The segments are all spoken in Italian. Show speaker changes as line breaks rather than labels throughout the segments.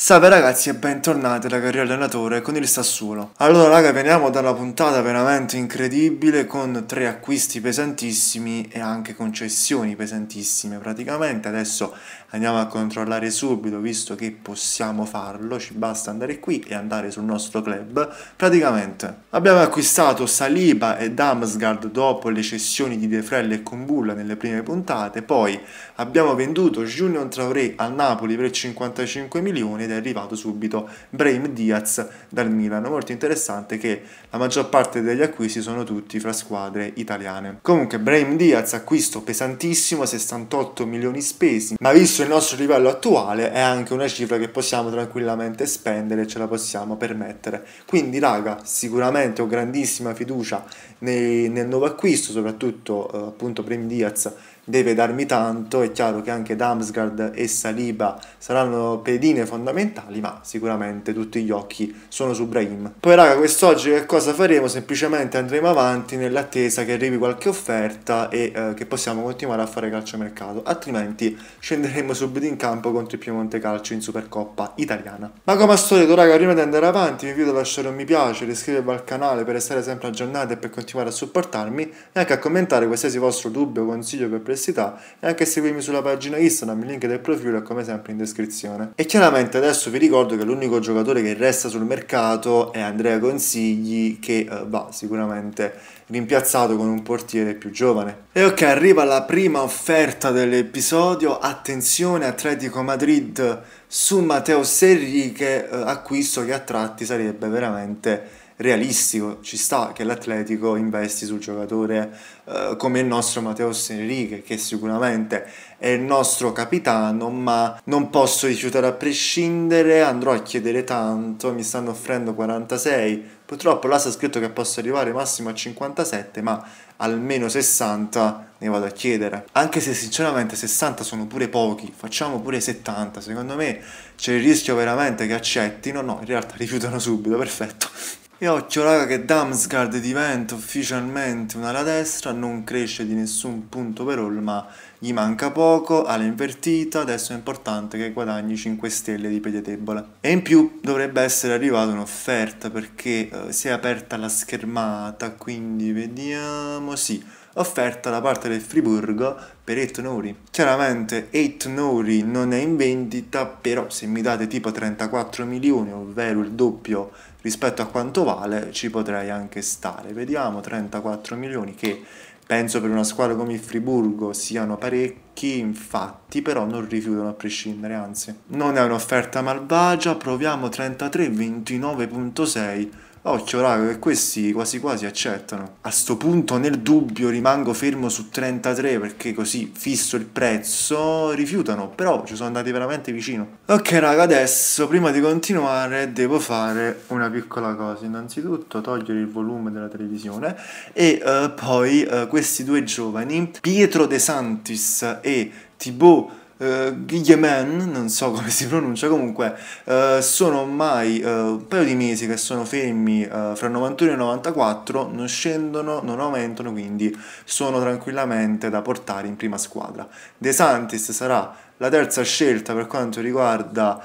Salve ragazzi e bentornati da carriera allenatore con il Sassuolo Allora raga veniamo dalla puntata veramente incredibile con tre acquisti pesantissimi e anche concessioni pesantissime praticamente Adesso andiamo a controllare subito visto che possiamo farlo ci basta andare qui e andare sul nostro club praticamente Abbiamo acquistato Saliba e Damsgard dopo le cessioni di De Frel e Kumbulla nelle prime puntate Poi abbiamo venduto Junior Traoré al Napoli per 55 milioni ed è arrivato subito Brahim Diaz dal Milano. Molto interessante che la maggior parte degli acquisti sono tutti fra squadre italiane. Comunque Brahim Diaz acquisto pesantissimo, 68 milioni spesi, ma visto il nostro livello attuale è anche una cifra che possiamo tranquillamente spendere, ce la possiamo permettere. Quindi raga, sicuramente ho grandissima fiducia nei, nel nuovo acquisto, soprattutto eh, appunto Brahim Diaz deve darmi tanto, è chiaro che anche Damsgaard e Saliba saranno pedine fondamentali, ma sicuramente tutti gli occhi sono su Brahim. Poi raga, quest'oggi che cosa faremo? Semplicemente andremo avanti nell'attesa che arrivi qualche offerta e eh, che possiamo continuare a fare calciomercato, altrimenti scenderemo subito in campo contro il Piemonte Calcio in Supercoppa italiana. Ma come al solito raga, prima di andare avanti vi invito a lasciare un mi piace, iscrivervi al canale per restare sempre aggiornati e per continuare a supportarmi e anche a commentare qualsiasi vostro dubbio o consiglio per presentare università e anche seguirmi sulla pagina Instagram, il link del profilo è come sempre in descrizione. E chiaramente adesso vi ricordo che l'unico giocatore che resta sul mercato è Andrea Consigli che eh, va sicuramente rimpiazzato con un portiere più giovane. E ok, arriva la prima offerta dell'episodio, attenzione Atletico Madrid su Matteo Serri che eh, acquisto che a tratti sarebbe veramente realistico, ci sta che l'Atletico investi sul giocatore eh, come il nostro Matteo Senrique, che sicuramente è il nostro capitano, ma non posso rifiutare a prescindere, andrò a chiedere tanto, mi stanno offrendo 46, purtroppo là sta scritto che posso arrivare massimo a 57, ma almeno 60 ne vado a chiedere. Anche se sinceramente 60 sono pure pochi, facciamo pure 70, secondo me c'è il rischio veramente che accettino, no, in realtà rifiutano subito, perfetto. E occhio raga che Damsgard diventa ufficialmente ala destra, non cresce di nessun punto per all, ma gli manca poco, ha invertita, adesso è importante che guadagni 5 stelle di debole. E in più dovrebbe essere arrivata un'offerta perché eh, si è aperta la schermata, quindi vediamo, sì, offerta da parte del Friburgo per Nori. Chiaramente Nori non è in vendita, però se mi date tipo 34 milioni, ovvero il doppio rispetto a quanto vale ci potrei anche stare. Vediamo 34 milioni che penso per una squadra come il Friburgo siano parecchi, infatti però non rifiutano a prescindere, anzi. Non è un'offerta malvagia, proviamo 33, 29.6 Occhio raga che questi quasi quasi accettano. A sto punto nel dubbio rimango fermo su 33 perché così fisso il prezzo, rifiutano, però ci sono andati veramente vicino. Ok raga adesso prima di continuare devo fare una piccola cosa. Innanzitutto togliere il volume della televisione e uh, poi uh, questi due giovani, Pietro De Santis e Thibaut uh, eh, Guillemin, non so come si pronuncia, comunque uh, sono ormai uh, eh, un paio di mesi che sono fermi uh, fra 91 e 94, non scendono, non aumentano, quindi sono tranquillamente da portare in prima squadra. De Santis sarà la terza scelta per quanto riguarda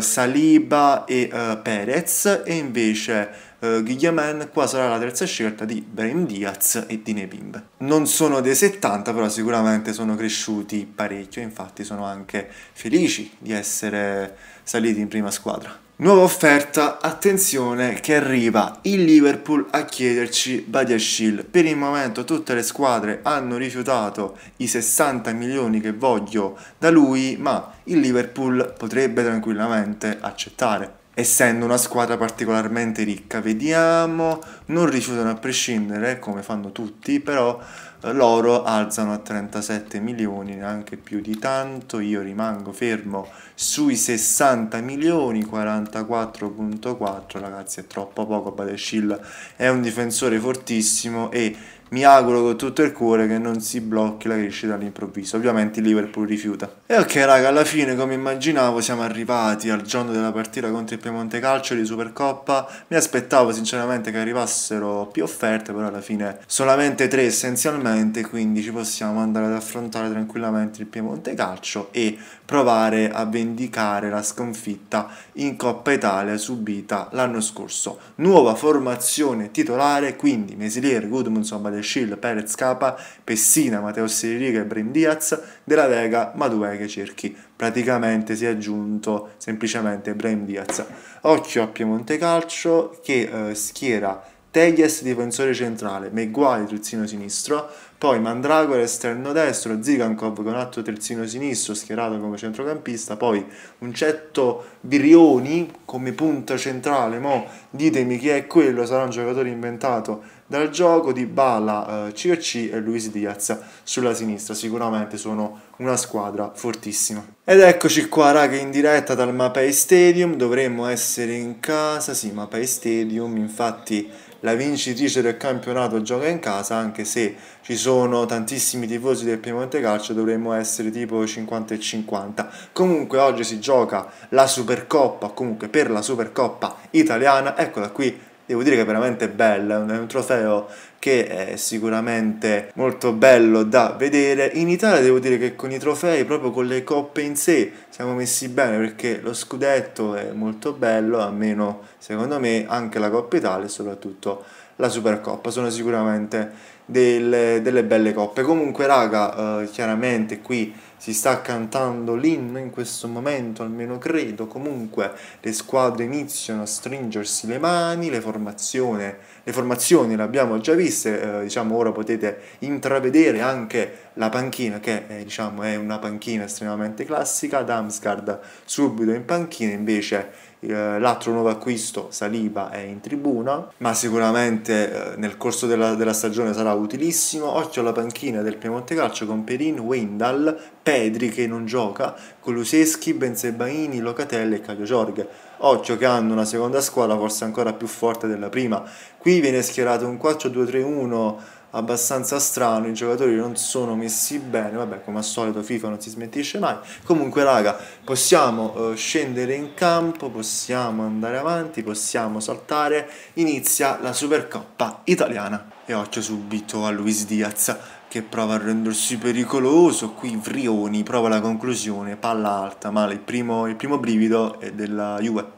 Saliba e Perez e invece eh, Guilliaman, qua sarà la terza scelta di Brahim Diaz e di Nebim. Non sono dei 70, però sicuramente sono cresciuti parecchio, infatti sono anche felici di essere saliti in prima squadra. Nuova offerta, attenzione che arriva il Liverpool a chiederci Badia Badiashil. Per il momento tutte le squadre hanno rifiutato i 60 milioni che voglio da lui, ma il Liverpool potrebbe tranquillamente accettare essendo una squadra particolarmente ricca. Vediamo, non rifiutano a prescindere come fanno tutti, però eh, loro alzano a 37 milioni, neanche più di tanto, io rimango fermo sui 60 milioni, 44.4, ragazzi è troppo poco, Badeshill è un difensore fortissimo e mi auguro con tutto il cuore che non si blocchi la crescita all'improvviso. Ovviamente il Liverpool rifiuta. E ok, raga, alla fine, come immaginavo, siamo arrivati al giorno della partita contro il Piemonte Calcio di Supercoppa. Mi aspettavo sinceramente che arrivassero più offerte, però alla fine solamente tre essenzialmente, quindi ci possiamo andare ad affrontare tranquillamente il Piemonte Calcio e provare a vendicare la sconfitta in Coppa Italia subita l'anno scorso. Nuova formazione titolare, quindi Mesilier, Gudmundsson, De Scill, Perez, Capa, Pessina, Matteo Siririga e Brin Diaz, della Lega ma che Cerchi. Praticamente si è aggiunto semplicemente Brin Diaz. Occhio a Piemonte Calcio che eh, schiera Teglies difensore centrale, Meguali terzino sinistro, poi Mandragora esterno destro, Zigankov con atto terzino sinistro schierato come centrocampista, poi un certo Birioni come punta centrale, mo ditemi chi è quello, sarà un giocatore inventato dal gioco di Bala, eh, COC e Luis Diaz sulla sinistra. Sicuramente sono una squadra fortissima. Ed eccoci qua, raga, in diretta dal Mapei Stadium. Dovremmo essere in casa, sì, Mapei Stadium. Infatti la vincitrice del campionato gioca in casa, anche se ci sono tantissimi tifosi del Piemonte Calcio, dovremmo essere tipo 50 e 50. Comunque oggi si gioca la Supercoppa, comunque per la Supercoppa italiana. Eccola qui devo dire che è veramente bella, è un trofeo che è sicuramente molto bello da vedere. In Italia devo dire che con i trofei, proprio con le coppe in sé, siamo messi bene perché lo scudetto è molto bello, almeno secondo me anche la Coppa Italia e soprattutto la Supercoppa sono sicuramente del, delle belle coppe. Comunque, raga, eh, chiaramente qui si sta cantando l'inno in questo momento, almeno credo. Comunque, le squadre iniziano a stringersi le mani, le, le formazioni le abbiamo già viste. Eh, diciamo, ora potete intravedere anche la panchina, che è, diciamo, è una panchina estremamente classica. Damsgaard subito in panchina, invece eh, l'altro nuovo acquisto, Saliba, è in tribuna, ma sicuramente eh, nel corso della, della stagione sarà utilissimo. Occhio alla panchina del Piemonte Calcio con Perin, Wendal, Pedri che non gioca, Coluseschi, Benzebaini, Locatelli e Caglio Giorghe. Occhio che hanno una seconda squadra forse ancora più forte della prima. Qui viene schierato un 4-2-3-1 abbastanza strano, i giocatori non sono messi bene, vabbè come al solito FIFA non si smettisce mai, comunque raga possiamo eh, scendere in campo, possiamo andare avanti, possiamo saltare, inizia la Supercoppa italiana e occhio subito a Luis Diaz che prova a rendersi pericoloso, qui Vrioni prova la conclusione, palla alta, ma il primo, il primo brivido è della Juve.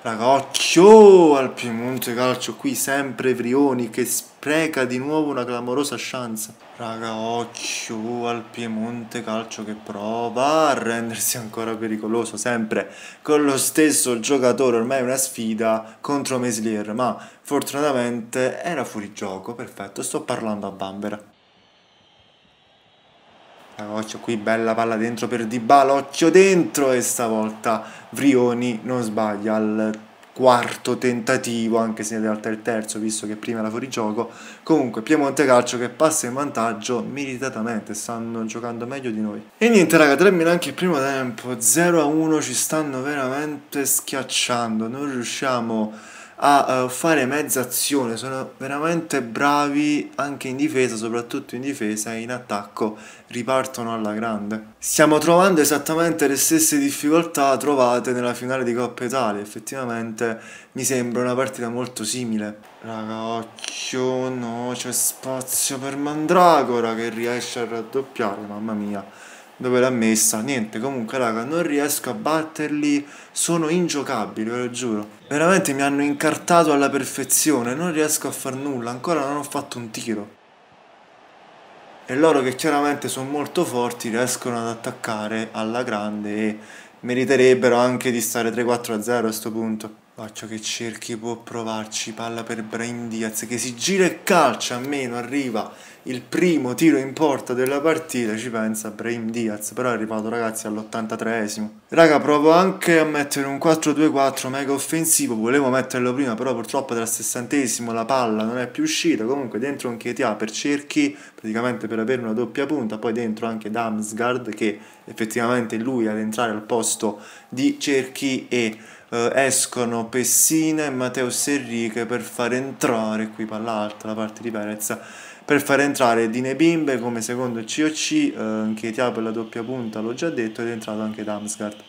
Ragoccio al Piemonte Calcio qui sempre Vrioni che spreca di nuovo una clamorosa chance. Ragoccio al Piemonte Calcio che prova a rendersi ancora pericoloso sempre con lo stesso giocatore, ormai una sfida contro Meslier, ma fortunatamente era fuori gioco, perfetto, sto parlando a Bambera. Occhio qui, bella palla dentro per Dybala, occhio dentro e stavolta Vrioni non sbaglia al quarto tentativo, anche se in realtà è il terzo, visto che prima era fuori gioco. Comunque, Piemonte Calcio che passa in vantaggio meritatamente, stanno giocando meglio di noi. E niente, raga, termina anche il primo tempo, 0-1 ci stanno veramente schiacciando, non riusciamo a eh, fare mezza azione, sono veramente bravi anche in difesa, soprattutto in difesa e in attacco ripartono alla grande. Stiamo trovando esattamente le stesse difficoltà trovate nella finale di Coppa Italia, effettivamente mi sembra una partita molto simile. Raga, occhio, no, c'è spazio per Mandragora che riesce a raddoppiare, mamma mia dove l'ha messa, niente, comunque raga, non riesco a batterli, sono ingiocabili, ve lo giuro. Veramente mi hanno incartato alla perfezione, non riesco a far nulla, ancora non ho fatto un tiro. E loro che chiaramente sono molto forti riescono ad attaccare alla grande e meriterebbero anche di stare 3-4 0 a questo punto. Faccio che cerchi, può provarci, palla per Brain Diaz che si gira e calcia, a meno arriva il primo tiro in porta della partita, ci pensa Brain Diaz, però è arrivato ragazzi all'83esimo. Raga, provo anche a mettere un 4-2-4 mega offensivo, volevo metterlo prima, però purtroppo dal sessantesimo la palla non è più uscita, comunque dentro un Chietia per cerchi, praticamente per avere una doppia punta, poi dentro anche Damsgaard che effettivamente lui ad entrare al posto di cerchi e eh, escono Pessina e Matteo Serriche per far entrare qui palla alta la parte di Perez per far entrare Dine Bimbe come secondo COC eh, Chetia per la doppia punta l'ho già detto ed è entrato anche Damsgaard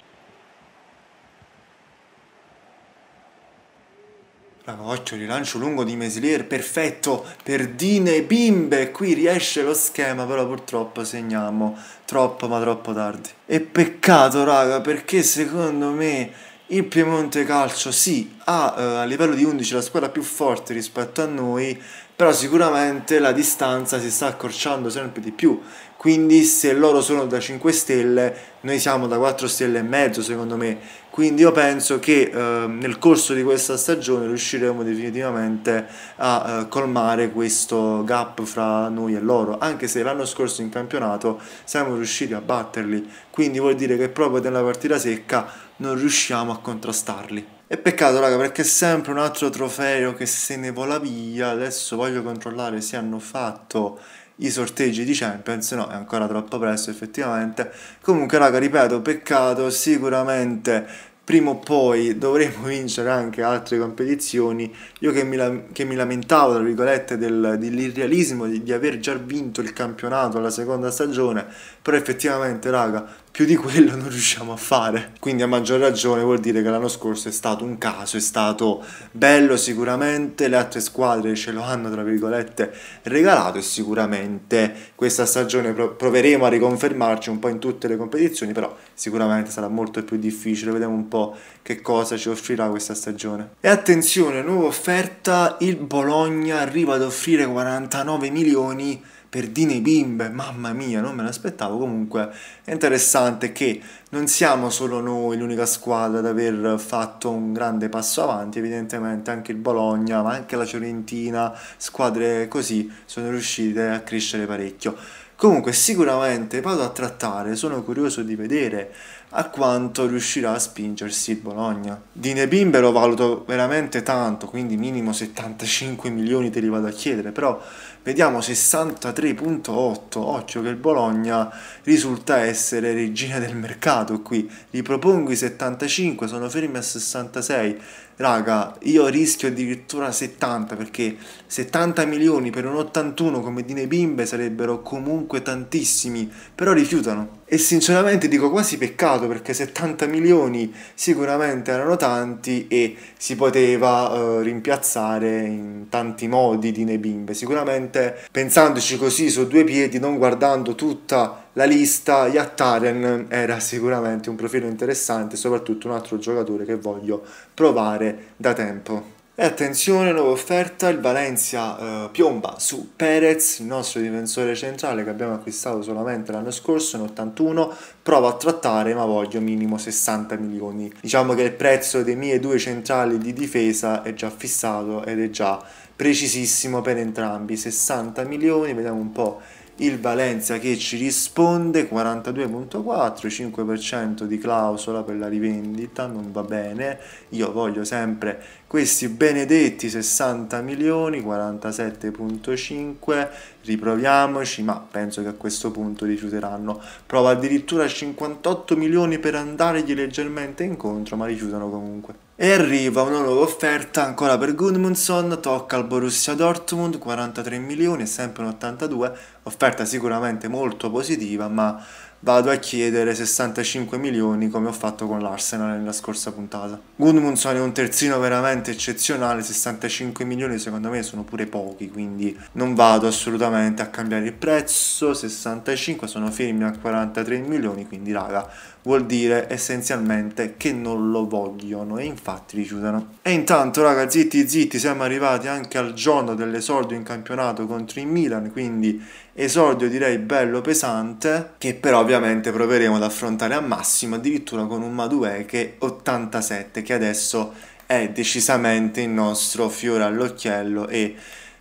Cavoccio, rilancio lungo di Meslier, perfetto per Dine Bimbe, qui riesce lo schema, però purtroppo segniamo troppo ma troppo tardi. E peccato raga, perché secondo me il Piemonte Calcio sì, ha eh, a livello di 11 la squadra più forte rispetto a noi, però sicuramente la distanza si sta accorciando sempre di più quindi se loro sono da 5 stelle noi siamo da 4 stelle e mezzo secondo me quindi io penso che eh, nel corso di questa stagione riusciremo definitivamente a eh, colmare questo gap fra noi e loro anche se l'anno scorso in campionato siamo riusciti a batterli quindi vuol dire che proprio nella partita secca non riusciamo a contrastarli e peccato raga perché è sempre un altro trofeo che se ne vola via adesso voglio controllare se hanno fatto i sorteggi di Champions, no, è ancora troppo presto effettivamente. Comunque, raga, ripeto, peccato, sicuramente prima o poi dovremo vincere anche altre competizioni. Io che mi, la, che mi lamentavo, tra virgolette, del, dell'irrealismo di, di, aver già vinto il campionato alla seconda stagione, però effettivamente, raga, più di quello non riusciamo a fare. Quindi a maggior ragione vuol dire che l'anno scorso è stato un caso, è stato bello sicuramente, le altre squadre ce lo hanno tra virgolette regalato e sicuramente questa stagione proveremo a riconfermarci un po' in tutte le competizioni, però sicuramente sarà molto più difficile, vediamo un po' che cosa ci offrirà questa stagione. E attenzione, nuova offerta, il Bologna arriva ad offrire 49 milioni per i bimbe, mamma mia, non me l'aspettavo. Comunque è interessante che non siamo solo noi l'unica squadra ad aver fatto un grande passo avanti, evidentemente anche il Bologna, ma anche la Fiorentina, squadre così sono riuscite a crescere parecchio. Comunque sicuramente vado a trattare, sono curioso di vedere a quanto riuscirà a spingersi il Bologna. Dine Bimbe lo valuto veramente tanto, quindi minimo 75 milioni te li vado a chiedere, però vediamo 63.8 occhio che il Bologna risulta essere regina del mercato qui ripropongo i 75 sono fermi a 66 raga io rischio addirittura 70 perché 70 milioni per un 81 come Dine Bimbe sarebbero comunque tantissimi però rifiutano e sinceramente dico quasi peccato perché 70 milioni sicuramente erano tanti e si poteva eh, rimpiazzare in tanti modi Dine Bimbe sicuramente probabilmente pensandoci così su due piedi, non guardando tutta la lista, Yattaren era sicuramente un profilo interessante, soprattutto un altro giocatore che voglio provare da tempo. E attenzione, nuova offerta, il Valencia eh, piomba su Perez, il nostro difensore centrale che abbiamo acquistato solamente l'anno scorso in 81, provo a trattare ma voglio minimo 60 milioni. Diciamo che il prezzo dei miei due centrali di difesa è già fissato ed è già precisissimo per entrambi, 60 milioni, vediamo un po' il Valencia che ci risponde 42.4 5% di clausola per la rivendita non va bene io voglio sempre questi benedetti 60 milioni 47.5 riproviamoci ma penso che a questo punto rifiuteranno prova addirittura 58 milioni per andargli leggermente incontro ma rifiutano comunque e arriva una nuova offerta ancora per Gudmundsson, tocca al Borussia Dortmund, 43 milioni, sempre un 82, offerta sicuramente molto positiva ma vado a chiedere 65 milioni come ho fatto con l'Arsenal nella scorsa puntata. Gudmundsson è un terzino veramente eccezionale, 65 milioni secondo me sono pure pochi, quindi non vado assolutamente a cambiare il prezzo, 65 sono fermi a 43 milioni, quindi raga, vuol dire essenzialmente che non lo vogliono e infatti rifiutano. E intanto raga, zitti zitti, siamo arrivati anche al giorno dell'esordio in campionato contro il Milan, quindi esordio direi bello pesante che però ovviamente proveremo ad affrontare al massimo addirittura con un Madueke 87 che adesso è decisamente il nostro fiore all'occhiello e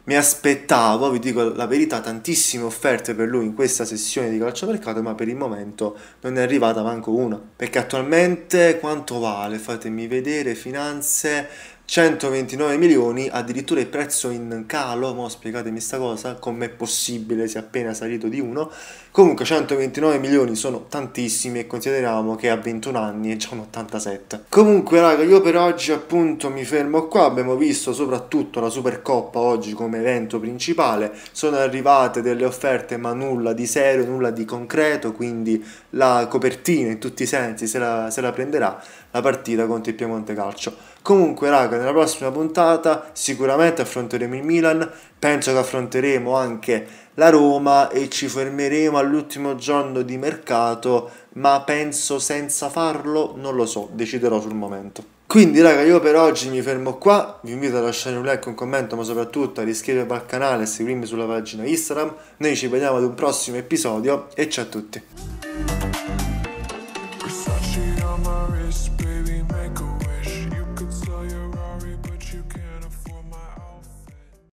mi aspettavo, vi dico la verità, tantissime offerte per lui in questa sessione di calcio mercato, ma per il momento non è arrivata manco una. Perché attualmente quanto vale? Fatemi vedere, finanze, 129 milioni, addirittura il prezzo in calo, mo spiegatemi sta cosa, com'è possibile se è appena salito di uno. Comunque 129 milioni sono tantissimi e consideriamo che a 21 anni è già un 87. Comunque raga, io per oggi appunto mi fermo qua, abbiamo visto soprattutto la Supercoppa oggi come evento principale, sono arrivate delle offerte ma nulla di serio, nulla di concreto, quindi la copertina in tutti i sensi se la, se la prenderà la partita contro il Piemonte Calcio. Comunque, raga, nella prossima puntata sicuramente affronteremo il Milan, penso che affronteremo anche la Roma e ci fermeremo all'ultimo giorno di mercato, ma penso senza farlo, non lo so, deciderò sul momento. Quindi raga io per oggi mi fermo qua, vi invito a lasciare un like, un commento ma soprattutto a iscrivervi al canale e seguirmi sulla pagina Instagram, noi ci vediamo ad un prossimo episodio e ciao a tutti!